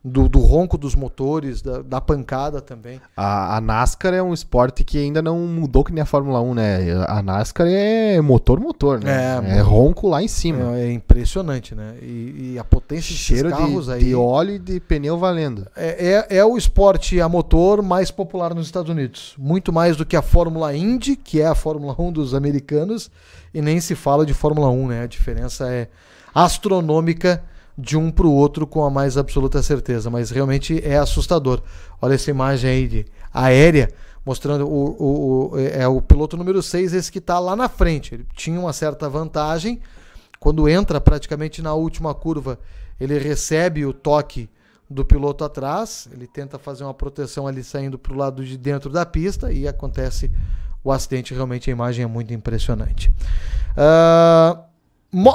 do, do ronco dos motores, da, da pancada também. A, a, NASCAR é um esporte que ainda não mudou que nem a Fórmula 1, né? A NASCAR é motor-motor, né? É, é, ronco lá em cima. É, é impressionante, né? E, e a potência Cheiro carros de, aí... de óleo e de pneu valendo. É, é, é o esporte a motor mais popular nos Estados Unidos. Muito mais do que a Fórmula Indy, que é a Fórmula 1 dos americanos, e nem se fala de Fórmula 1, né? A diferença é astronômica de um para o outro com a mais absoluta certeza, mas realmente é assustador. Olha essa imagem aí de aérea mostrando o, o, o é, é o piloto número 6, esse que está lá na frente. Ele tinha uma certa vantagem. Quando entra praticamente na última curva, ele recebe o toque do piloto atrás, ele tenta fazer uma proteção ali saindo para o lado de dentro da pista e acontece o acidente. Realmente a imagem é muito impressionante. Uh,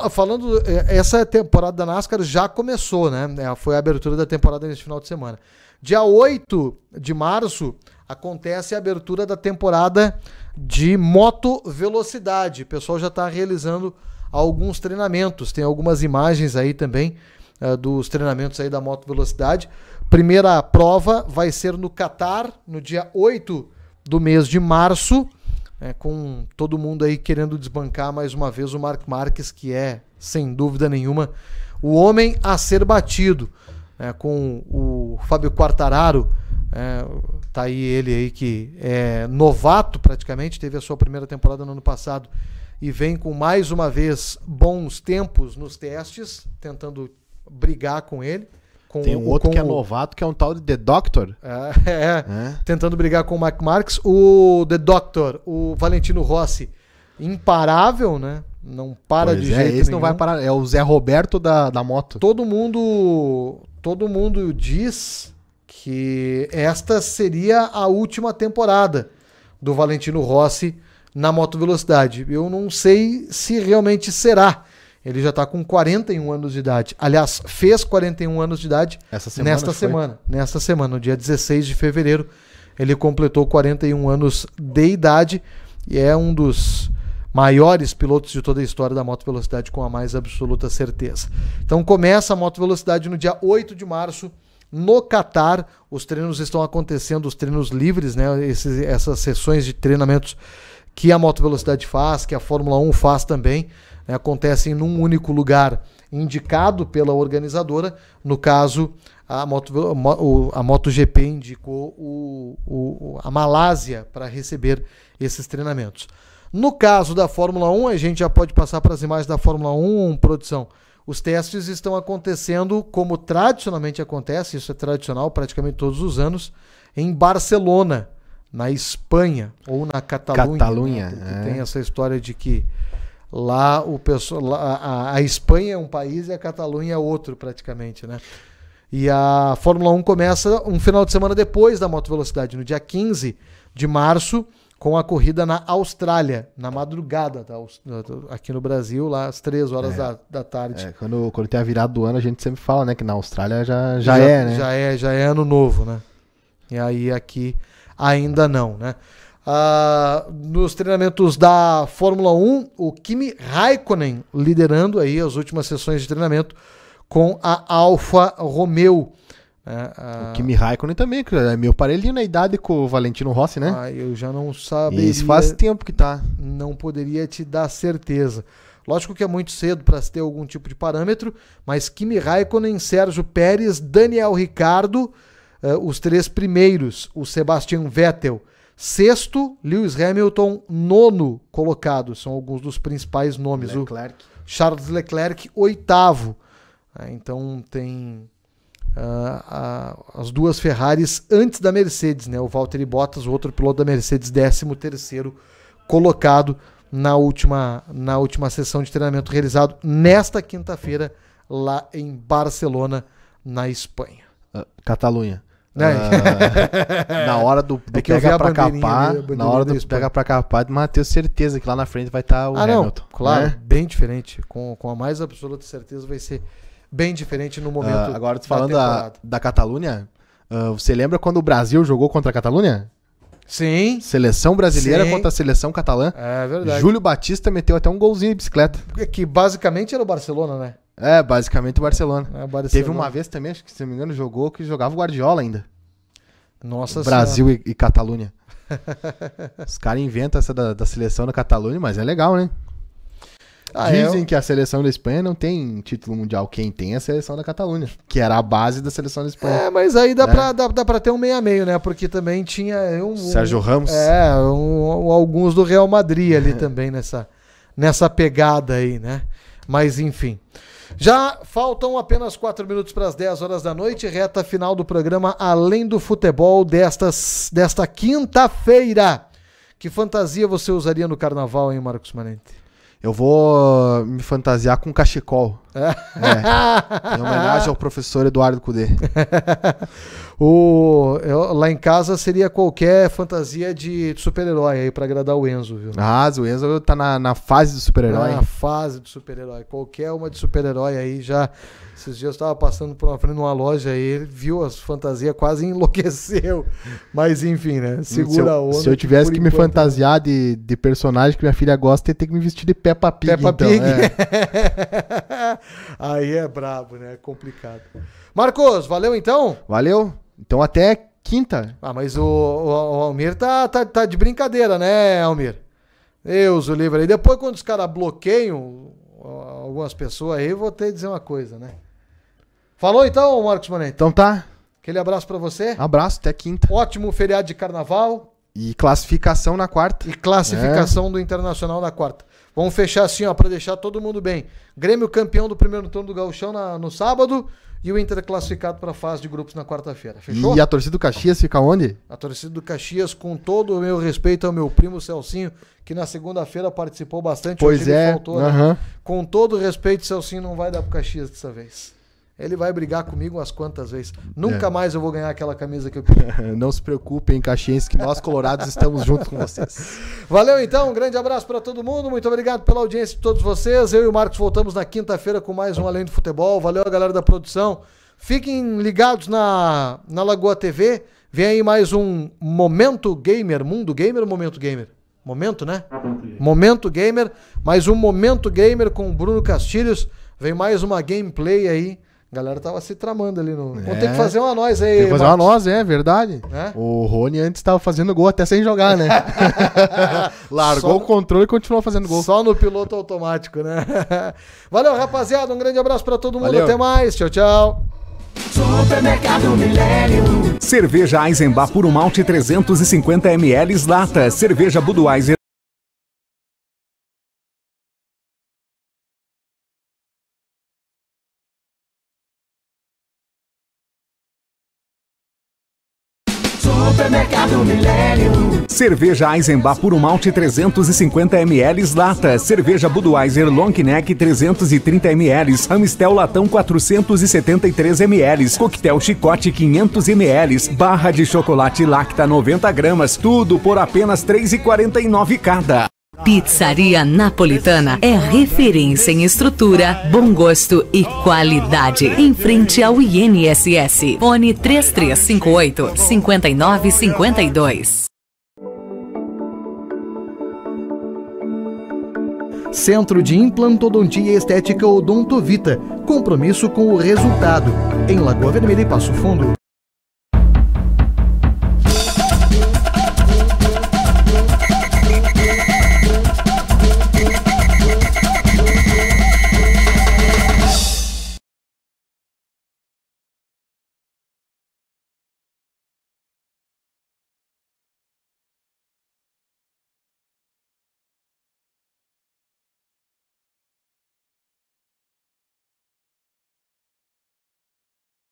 Falando, é, essa temporada da NASCAR já começou, né? É, foi a abertura da temporada neste final de semana. Dia 8 de março acontece a abertura da temporada de moto velocidade. O pessoal já está realizando alguns treinamentos. Tem algumas imagens aí também uh, dos treinamentos aí da moto velocidade. Primeira prova vai ser no Catar, no dia 8 do mês de março. É, com todo mundo aí querendo desbancar mais uma vez o Mark Marques, que é, sem dúvida nenhuma, o homem a ser batido, é, com o Fábio Quartararo, é, tá aí ele aí que é novato praticamente, teve a sua primeira temporada no ano passado e vem com mais uma vez bons tempos nos testes, tentando brigar com ele. Com, Tem um outro que é novato, que é um tal de The Doctor. É, <laughs> é, é. tentando brigar com o Mike Marks. O The Doctor, o Valentino Rossi, imparável, né? Não para pois de é, jeito esse nenhum. não vai parar. É o Zé Roberto da, da moto. Todo mundo, todo mundo diz que esta seria a última temporada do Valentino Rossi na moto velocidade. Eu não sei se realmente será. Ele já está com 41 anos de idade. Aliás, fez 41 anos de idade semana, nesta semana. Nesta semana, no dia 16 de fevereiro, ele completou 41 anos de idade e é um dos maiores pilotos de toda a história da moto velocidade com a mais absoluta certeza. Então começa a moto velocidade no dia 8 de março no Catar. Os treinos estão acontecendo, os treinos livres, né? Esses, essas sessões de treinamentos que a moto velocidade faz, que a Fórmula 1 faz também né, acontecem num único lugar indicado pela organizadora. No caso, a, Moto, a MotoGP indicou o, o, a Malásia para receber esses treinamentos. No caso da Fórmula 1, a gente já pode passar para as imagens da Fórmula 1, produção. Os testes estão acontecendo como tradicionalmente acontece, isso é tradicional praticamente todos os anos, em Barcelona, na Espanha ou na Catalunha. Né? Catalunha. Né? É. Tem essa história de que Lá o pessoal, a, a Espanha é um país e a Catalunha é outro praticamente, né? E a Fórmula 1 começa um final de semana depois da Moto Velocidade, no dia 15 de março, com a corrida na Austrália, na madrugada, tá? aqui no Brasil, lá às 3 horas é. da, da tarde. É, quando, quando tem a virada do ano, a gente sempre fala, né? Que na Austrália já, já, já é, né? Já é, já é ano novo, né? E aí aqui ainda não, né? Uh, nos treinamentos da Fórmula 1, o Kimi Raikkonen liderando aí as últimas sessões de treinamento com a Alfa Romeo. É, né? a... Ah, o Kimi Raikkonen também, que é meu parelhinho na idade com o Valentino Rossi, né? Ah, eu já não sabia. Isso faz tempo que tá. Não poderia te dar certeza. Lógico que é muito cedo para ter algum tipo de parâmetro, mas Kimi Raikkonen, Sérgio Pérez, Daniel Ricardo, eh, os três primeiros, o Sebastian Vettel Sexto, Lewis Hamilton, nono colocado. São alguns dos principais nomes. Leclerc. O Charles Leclerc, oitavo. É, então tem uh, as duas Ferraris antes da Mercedes, né? O Valtteri Bottas, o outro piloto da Mercedes, décimo terceiro colocado na última, na última sessão de treinamento realizado nesta quinta-feira lá em Barcelona, na Espanha. Uh, Catalunha. Uh, <laughs> na hora do, do é pega pra capar, na hora do pega pra capar, mas tenho certeza que lá na frente vai estar tá o ah, Hamilton. Não, né? claro, né? bem diferente. Com, com a mais absoluta certeza vai ser bem diferente no momento. Uh, agora, falando da, da Catalunha, uh, você lembra quando o Brasil jogou contra a Catalunha? Sim. Seleção brasileira Sim. contra a seleção catalã. É verdade. Júlio Batista meteu até um golzinho de bicicleta. É que basicamente era o Barcelona, né? É, basicamente o Barcelona. É, Barcelona. Teve uma vez também, acho que se não me engano, jogou que jogava o Guardiola ainda. Nossa Brasil e, e, Catalunha. <laughs> Os caras inventam essa da, da seleção da Catalunha, mas é legal, né? Ah, Dizem é que a seleção da Espanha não tem título mundial. Quem tem é a seleção da Catalunha, que era a base da seleção da Espanha. É, mas aí dá, né? pra, dá, dá pra ter um meio a meio, né? Porque também tinha. É, um, Sérgio Ramos. É, um, alguns do Real Madrid ali <laughs> também nessa, nessa pegada aí, né? Mas enfim. Já faltam apenas 4 minutos para as 10 horas da noite, reta final do programa Além do Futebol destas, desta quinta-feira. Que fantasia você usaria no carnaval, hein, Marcos Manente? Eu vou me fantasiar com cachecol. É. é. Em homenagem ao professor Eduardo Cudê. <laughs> O, eu, é, lá em casa seria qualquer fantasia de, super-herói aí para agradar o Enzo, viu? Ah, o Enzo tá na, na fase do super-herói. na fase do super-herói. Qualquer uma de super-herói aí já esses dias eu estava passando por uma frente loja e ele viu as fantasias, quase <laughs> enlouqueceu. Mas enfim, né? Hum, Segura se eu, onda. Se eu tivesse que, que me fantasiar de, de personagem que minha filha gosta, ia ter que me vestir de Peppa Pig. Peppa então, Pig. É. <laughs> Aí é brabo, né? É complicado. Marcos, valeu então? Valeu. Então até quinta. Ah, mas o, o, o Almir tá, tá, tá de brincadeira, né, Almir? Deus o livre aí. Depois, quando os caras bloqueiam algumas pessoas aí, vou ter que dizer uma coisa, né? Falou então, Marcos Manetti? Então tá. Aquele abraço para você. Abraço, até quinta. Ótimo feriado de carnaval. E classificação na quarta. E classificação é. do Internacional na quarta. Vamos fechar assim, ó, para deixar todo mundo bem. Grêmio campeão do primeiro turno do Gauchão na, no sábado e o Inter classificado para a fase de grupos na quarta-feira. Fechou? E a torcida do Caxias fica onde? A torcida do Caxias, com todo o meu respeito ao meu primo Celcinho, que na segunda-feira participou bastante. Pois é. Faltou, uhum. né? Com todo o respeito, Celcinho não vai dar pro Caxias dessa vez. Ele vai brigar comigo umas quantas vezes. É. Nunca é. mais eu vou ganhar aquela camisa que eu <laughs> Não se preocupem, Caxiens, que nós, colorados, estamos juntos com vocês. Valeu, então. Um grande abraço para todo mundo. Muito obrigado pela audiência de todos vocês. Eu e o Marcos voltamos na quinta-feira com mais um Além do Futebol. Valeu a galera da produção. Fiquem ligados na, na Lagoa TV. Vem aí mais um Momento Gamer. Mundo Gamer ou Momento Gamer? Momento, né? Momento Gamer. Mais um Momento Gamer com o Bruno Castilhos. Vem mais uma gameplay aí a galera tava se tramando ali no. É. Vamos ter que fazer uma nós aí. Tem que fazer Marcos. uma nós, é verdade. É? O Rony antes tava fazendo gol até sem jogar, né? <laughs> Largou o controle e continuou fazendo gol. Só no piloto automático, né? <laughs> Valeu, rapaziada. Um grande abraço para todo mundo. Valeu. Até mais. Tchau, tchau. Supermercado Milênio. Cerveja Eisenbach por um malte 350 ml lata. Cerveja Budweiser Cerveja do milênio. Cerveja Eisenbach Puro Malte 350 ml lata. Cerveja Budweiser Long Neck 330 ml. Amistel Latão 473 ml. Coquetel Chicote 500 ml. Barra de chocolate Lacta 90 gramas. Tudo por apenas 3,49 cada. Pizzaria Napolitana é referência em estrutura, bom gosto e qualidade. Em frente ao INSS. Fone 3358 5952. Centro de Implantodontia Estética Odontovita. Compromisso com o resultado. Em Lagoa Vermelha e Passo Fundo.